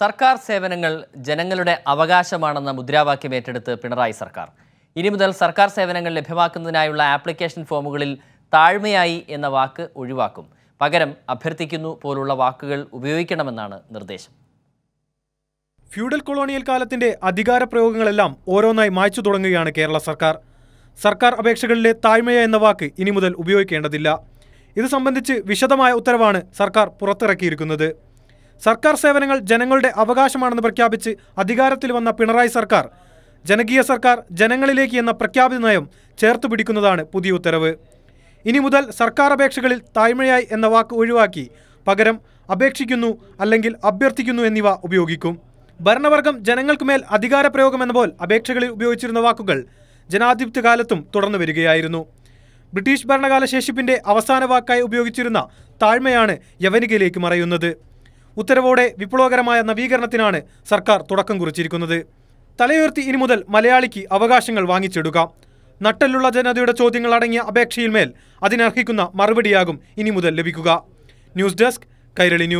സർക്കാർ സേവനങ്ങൾ ജനങ്ങളുടെ അവകാശമാണെന്ന മുദ്രാവാക്യം ഏറ്റെടുത്ത് പിണറായി സർക്കാർ ഇനി മുതൽ സർക്കാർ സേവനങ്ങൾ ലഭ്യമാക്കുന്നതിനായുള്ള ആപ്ലിക്കേഷൻ ഫോമുകളിൽ താഴ്മയായി എന്ന വാക്ക് ഒഴിവാക്കും പകരം അഭ്യർത്ഥിക്കുന്നു പോലുള്ള വാക്കുകൾ ഉപയോഗിക്കണമെന്നാണ് നിർദ്ദേശം ഫ്യൂഡൽ കൊളോണിയൽ കാലത്തിന്റെ അധികാര പ്രയോഗങ്ങളെല്ലാം ഓരോന്നായി മായ്ച്ചു തുടങ്ങുകയാണ് കേരള സർക്കാർ സർക്കാർ അപേക്ഷകളിലെ താഴ്മയ എന്ന വാക്ക് ഇനി മുതൽ ഉപയോഗിക്കേണ്ടതില്ല ഇത് സംബന്ധിച്ച് വിശദമായ ഉത്തരവാണ് സർക്കാർ പുറത്തിറക്കിയിരിക്കുന്നത് സർക്കാർ സേവനങ്ങൾ ജനങ്ങളുടെ അവകാശമാണെന്ന് പ്രഖ്യാപിച്ച് അധികാരത്തിൽ വന്ന പിണറായി സർക്കാർ ജനകീയ സർക്കാർ ജനങ്ങളിലേക്ക് എന്ന പ്രഖ്യാപിത നയം ചേർത്തു പിടിക്കുന്നതാണ് പുതിയ ഉത്തരവ് ഇനി മുതൽ സർക്കാർ അപേക്ഷകളിൽ താഴ്മയായി എന്ന വാക്ക് ഒഴിവാക്കി പകരം അപേക്ഷിക്കുന്നു അല്ലെങ്കിൽ അഭ്യർത്ഥിക്കുന്നു എന്നിവ ഉപയോഗിക്കും ഭരണവർഗം ജനങ്ങൾക്കുമേൽ അധികാരപ്രയോഗം എന്നപോൽ അപേക്ഷകളിൽ ഉപയോഗിച്ചിരുന്ന വാക്കുകൾ ജനാധിപത്യ കാലത്തും തുടർന്നു വരികയായിരുന്നു ബ്രിട്ടീഷ് ഭരണകാല ശേഷിപ്പിന്റെ അവസാന വാക്കായി ഉപയോഗിച്ചിരുന്ന താഴ്മയാണ് യവനികയിലേക്ക് മറയുന്നത് ഉത്തരവോടെ വിപ്ലവകരമായ നവീകരണത്തിനാണ് സർക്കാർ തുടക്കം കുറിച്ചിരിക്കുന്നത് തലയുയർത്തി ഇനി മുതൽ മലയാളിക്ക് അവകാശങ്ങൾ വാങ്ങിച്ചെടുക്കാം നട്ടലുള്ള ജനതയുടെ ചോദ്യങ്ങൾ അടങ്ങിയ അപേക്ഷയിൽമേൽ അതിനർഹിക്കുന്ന മറുപടിയാകും ഇനി മുതൽ ലഭിക്കുക ന്യൂസ് ഡെസ്ക് കൈരളി ന്യൂസ്